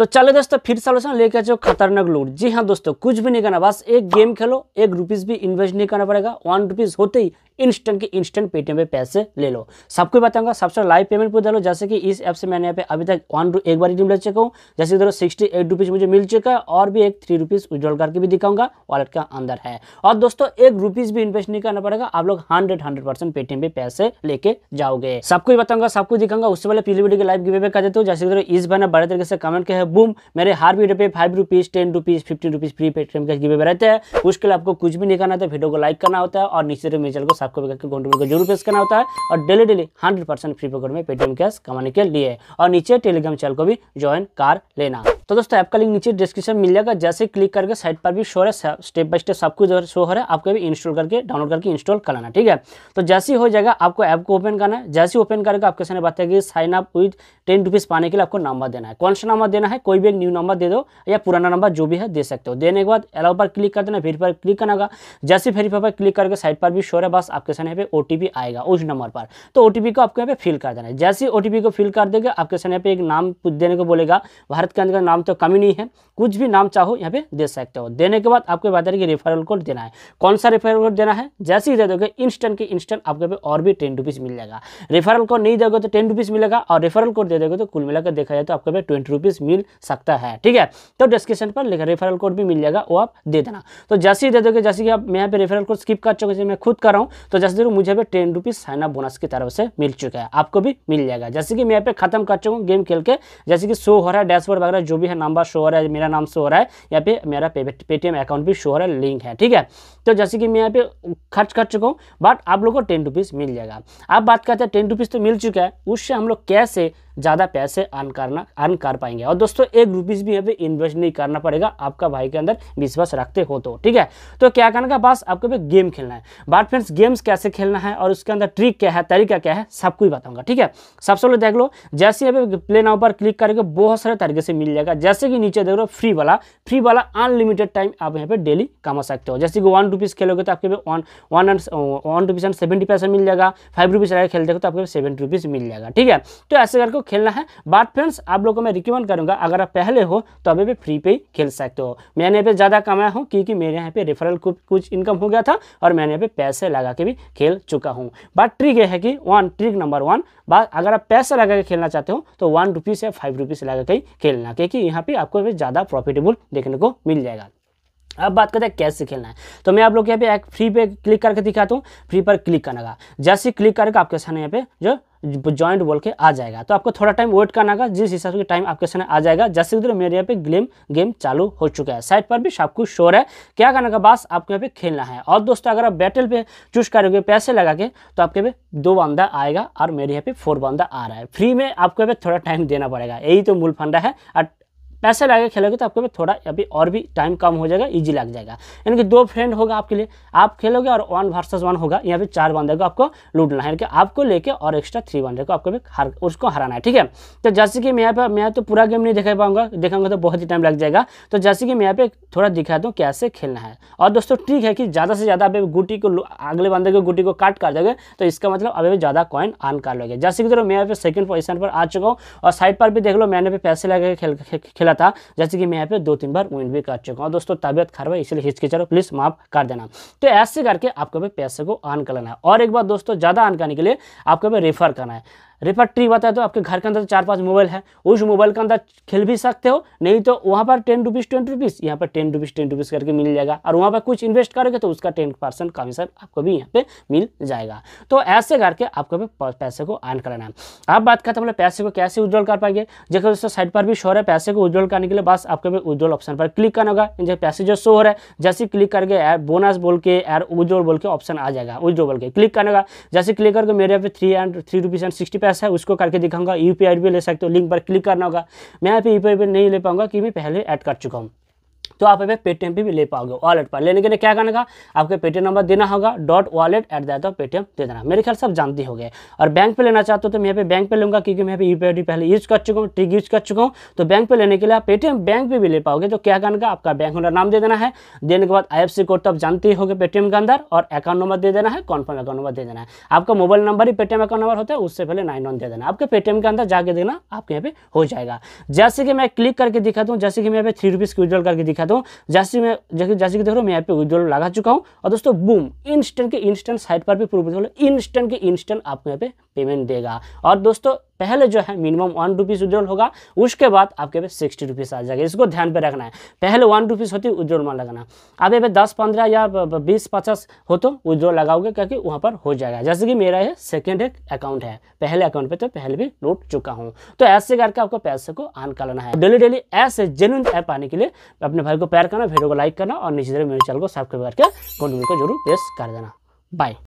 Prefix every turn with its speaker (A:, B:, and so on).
A: तो चले दोस्तों फिर सोल्यूशन लेके आ जाओ खतरनाक लूट जी हाँ दोस्तों कुछ भी नहीं करना बस एक गेम खेलो एक रुपीज़ भी इन्वेस्ट नहीं करना पड़ेगा वन रुपीज़ होते ही इंस्टेंट के इंस्टेंट पेटीएम पे पैसे ले लो सबको बताऊंगा सबसे लाइव पेमेंट पूछ डालो जैसे कि इस ऐप से मैंने यहाँ पे अभी तक वन एक बार रिडीम ले चुका हूँ जैसे इधर सिक्सटी एट रुपीज़ मुझे मिल चुका है और भी एक थ्री रुपीज़ विड्रॉल करके भी दिखाऊंगा वॉलेट का अंदर है और दोस्तों एक रुपीज़ भी इन्वेस्ट नहीं करना पड़ेगा आप लोग हंड्रेड हंड्रेड परसेंट पेटीएम पे पैसे लेके जाओगे सबको बताऊंगा सबको दिखाऊंगा उससे पहले पीली वीडियो के लाइव गिवे कर देते हो जैसे इधर इस बार बड़े तरीके से कमेंट के बुम मेरे हर वीडियो पे five rupees ten rupees fifty rupees free Paytm का गिवे रहते हैं उसके लिए आपको कुछ भी नहीं करना था वीडियो को लाइक करना होता है और नीचे मेरे चैनल को आपको घंटों को जरूर पेश करना होता है और daily daily hundred percent free program में पेटीएम कैश कमाने के लिए और नीचे टेलीग्राम चैनल को भी ज्वाइन कर लेना तो दोस्तों ऐप का लिंक नीचे डिस्क्रिप्शन मिल जाएगा जैसे क्लिक करके साइट पर भी शो है स्टेप बाय स्टेप सब कुछ शो हो रहा है आपको भी इंस्टॉल करके डाउनलोड करके इंस्टॉल कराना ठीक है तो जैसे हो जाएगा आपको ऐप को ओपन करना है जैसे ओपन करके आपके सामने बताया कि sign up with ten rupees पाने के लिए आपको नंबर देना है कौन सा नंबर देना है कोई भी एक न्यू नंबर दे दो या पुराना नंबर जो भी है दे सकते हो देने के बाद अलाउ पर क्लिक कर देना वेरीफाई पर क्लिक करना होगा जैसे वेरीफाई पर क्लिक करके साइट पर भी शोर है बस आपके सामने पर ओ आएगा उस नंबर पर तो ओ को आपको यहाँ पे फिल कर देना है जैसे ओ को फिल कर देगा आपके सामने पर एक नाम देने को बोलेगा भारत के अंदर नाम नाम तो कमी नहीं है कुछ भी नाम चाहो यहाँ पे दे सकते हो देने के बाद आपको बता दें कि रेफरल कोड देना है कौन सा रेफरल कोड देना है जैसे ही दे दोगे इंस्टेंट के इंस्टेंट आपके पे और भी टेन रुपीज़ मिल जाएगा रेफरल कोड नहीं दोगे तो टेन रुपीज़ मिलेगा और रेफरल कोड दे दोगे तो कुल मिलाकर देखा जाए तो आपके पे ट्वेंटी रुपीज़ मिल सकता है ठीक है तो डिस्क्रिप्शन पर लेकर रेफरल कोड भी मिल जाएगा वो आप दे देना तो जैसे ही दे दोगे जैसे कि आप मैं यहाँ पर रेफरल कोड स्किप कर चुके मैं खुद कर रहा हूँ तो जैसे देखो मुझे ten rupees sign up bonus की तरफ से मिल चुका है आपको भी मिल जाएगा जैसे कि मैं यहाँ पे खत्म कर चुका हूँ गेम खेल के जैसे कि शो हो रहा है डैशबोर्ड वगैरह जो भी है नंबर शो हो रहा है मेरा नाम शो हो रहा है यहाँ पे मेरा पेटीएम अकाउंट भी शो हो रहा है लिंक है ठीक है तो जैसे कि मैं यहाँ पे खर्च कर चुका हूँ बट आप लोग को टेन रुपीज़ मिल जाएगा आप बात करते हैं टेन रुपीज़ तो मिल चुका है उससे हम लोग कैसे ज़्यादा पैसे अर्न करना अर्न कर पाएंगे और दोस्तों एक रुपीज़ भी यहाँ पे इन्वेस्ट नहीं करना पड़ेगा आपका भाई के अंदर विश्वास रखते हो तो ठीक है तो क्या करना का बस आपको भी गेम खेलना है बात फ्रेंड्स गेम्स कैसे खेलना है और उसके अंदर ट्रिक क्या है तरीका क्या है सब कुछ बताऊँगा ठीक है सबसे पहले देख लो जैसे यहाँ पे प्ले नाउ पर क्लिक करके बहुत सारे तरीके से मिल जाएगा जैसे कि नीचे देख लो फ्री वाला फ्री वाला अनलिमिटेड टाइम आप यहाँ पे डेली कमा सकते हो जैसे कि वन रुपीज़ खेलोगे तो आपके पे one one and one rupees and seventy पैसा मिल जाएगा फाइव रुपीज़ खेलते हो तो आपके सेवेंटी रुपीज़ मिल जाएगा ठीक है तो ऐसे करके को खेलना है बट फ्रेंड्स आप लोगों को मैं रिकमेंड करूंगा अगर आप पहले हो तो अभी भी फ्री पे खेल सकते हो मैंने यहाँ पे ज़्यादा कमाया हूँ क्योंकि मेरे यहाँ पे रेफरल कुछ इनकम हो गया था और मैंने यहाँ पे पैसे लगा के भी खेल चुका हूँ बट ट्रिक यह है कि वन ट्रिक नंबर वन बात अगर आप पैसा लगा के खेलना चाहते हो तो वन रुपीज़ या फाइव रुपीज़ लगा के खेलना क्योंकि यहाँ पे आपको ज़्यादा प्रॉफिटेबल देखने को मिल जाएगा अब बात करते हैं कैसे खेलना है तो मैं आप लोग यहाँ पे एक फ्री पे क्लिक करके दिखाता हूँ फ्री पर क्लिक करने का जैसे क्लिक करके आपके सामने यहाँ पे जो ज्वाइंट बोल के आ जाएगा तो आपको थोड़ा टाइम वेट करना होगा जिस हिसाब से टाइम आपके सामने आ जाएगा जैसे उधर मेरे यहाँ पे गेम गेम चालू हो चुका है साइट पर भी सब कुछ शोर है क्या करने का बस आपको यहाँ पे खेलना है और दोस्तों अगर आप बैटल पे चूज करोगे पैसे लगा के तो आपके पे दो बंदा आएगा और मेरे यहाँ पे फोर बंदा आ रहा है फ्री में आपको यहाँ पे थोड़ा टाइम देना पड़ेगा यही तो मूल फंडा है और पैसे लगा खेलोगे तो आपके पास थोड़ा अभी और भी टाइम कम हो जाएगा ईजी लग जाएगा यानी कि दो फ्रेंड होगा आपके लिए आप खेलोगे और वन वर्सेस वन होगा यहाँ पे चार बंदे को आपको लूटना है यानी कि आपको लेके और एक्स्ट्रा थ्री बंदे को आपको भी हर उसको हराना है ठीक है तो जैसे कि मैं यहाँ पे मैं तो पूरा गेम नहीं दिखा पाऊंगा दिखाऊंगा तो बहुत ही टाइम लग जाएगा तो जैसे कि मैं यहाँ पे थोड़ा दिखा दूँ कैसे खेलना है और दोस्तों ठीक है कि ज़्यादा से ज़्यादा आप गुटी को अगले बंदे को गुटी को काट कर दोगे तो इसका मतलब अभी ज़्यादा कॉइन आन कर लोगे जैसे कि मैं यहाँ पे सेकंड पोजिशन पर आ चुका हूँ और साइड पर भी देख लो मैंने भी पैसे लगा के खेल खेला था जैसे कि मैं यहाँ पे दो तीन बार विन भी कर चुका हूँ दोस्तों तबियत खराब है इसलिए हिचके चलो प्लीज़ माफ़ कर देना तो ऐसे करके आपको पैसे को अर्न करना है और एक बार दोस्तों ज़्यादा अर्न करने के लिए आपको रेफर करना है रिपर ट्री बताया तो आपके घर के अंदर तो चार पाँच मोबाइल है उस मोबाइल के अंदर खेल भी सकते हो नहीं तो वहाँ पर टेन रुपीज़ ट्वेंटी रुपीज़ यहाँ पर टेन रुपीज़ टेन रुपीज़ करके मिल जाएगा और वहाँ पर कुछ इन्वेस्ट करोगे तो उसका टेन परसेंट कमीशन आपको भी यहाँ पे मिल जाएगा तो ऐसे करके आपको पैसे को अर्न कराना है आप बात करते हैं पैसे को कैसे उज्ज्वल कर पाएंगे जैसे दोस्तों साइड पर भी शोर है पैसे को उज्ज्वल करने के लिए बस आपको उज्ज्वल ऑप्शन पर क्लिक करना होगा जैसे पैसे जो शो हो रहा है जैसे क्लिक करके बोनस बोल के एयर उज्ज्वल बोल के ऑप्शन आ जाएगा उज्ज्वल बोल के क्लिक करना होगा जैसे क्लिक करके मेरे यहाँ पे three and three rupees and sixty address है उसको करके दिखाऊंगा यू भी ले सकते हो लिंक पर क्लिक करना होगा मैं यहाँ पे यू नहीं ले पाऊंगा कि मैं पहले ऐड कर चुका हूँ तो आप अभी पेटीएम भी, भी ले पाओगे वॉलेट पर लेने के लिए क्या करने का आपके पेटीएम नंबर देना होगा dot wallet at the rate of Paytm दे देना मेरे ख्याल सब जानते हो गए और बैंक पे लेना चाहते हो तो मैं यहाँ पे बैंक पे लूँगा क्योंकि मैं यहाँ यू पी पहले यूज़ कर चुका हूँ ट्रिक यूज़ कर चुका हूँ तो बैंक पे लेने के लिए आप पेटीएम बैंक पर भी ले पाओगे तो क्या करने का आपका बैंक नंबर नाम दे देना है देने के बाद आई कोड तो आप जानते हो गए पेटीएम के अंदर और अकाउंट नंबर दे देना है कॉन्फर्म अकाउंट नंबर दे देना है आपका मोबाइल नंबर ही पेटीएम अकाउंट नंबर होता है उससे पहले नाइन दे देना आपके पेटीएम के अंदर जाके देना आपके यहाँ पे हो जाएगा जैसे कि मैं क्लिक करके दिखा दूँ जैसे कि मैं यहाँ पे थ्री रुपीज़ करके दिखाता तो हूँ जैसे मैं जैसे कि देख रहा हूँ मैं यहाँ पे विद्रोल लगा चुका हूँ और दोस्तों बूम इंस्टेंट के इंस्टेंट साइट पर भी प्रूफ इंस्टेंट के इंस्टेंट आपको यहाँ पे पेमेंट देगा और दोस्तों पहले जो है मिनिमम वन रुपीज़ उज्ज्वल होगा उसके बाद आपके पे सिक्सटी रुपीज़ आ जाएगा इसको ध्यान पे रखना है पहले वन रुपीज़ होती विद्रॉल में लगाना अब ये दस पंद्रह या बीस पचास हो तो उज्ज्वल लगाओगे क्योंकि वहाँ पर हो जाएगा जैसे कि मेरा ये सेकेंड एक अकाउंट है पहले अकाउंट पर तो पहले भी लूट चुका हूँ तो ऐसे करके आपको पैसे को आन कर है डेली डेली ऐसे जेन्यून ऐप आने के लिए अपने भाई को प्यार करना वीडियो को लाइक करना और नीचे मेरे चैनल को सब्सक्राइब करके कॉन्टिन्यू को जरूर प्रेस कर देना बाय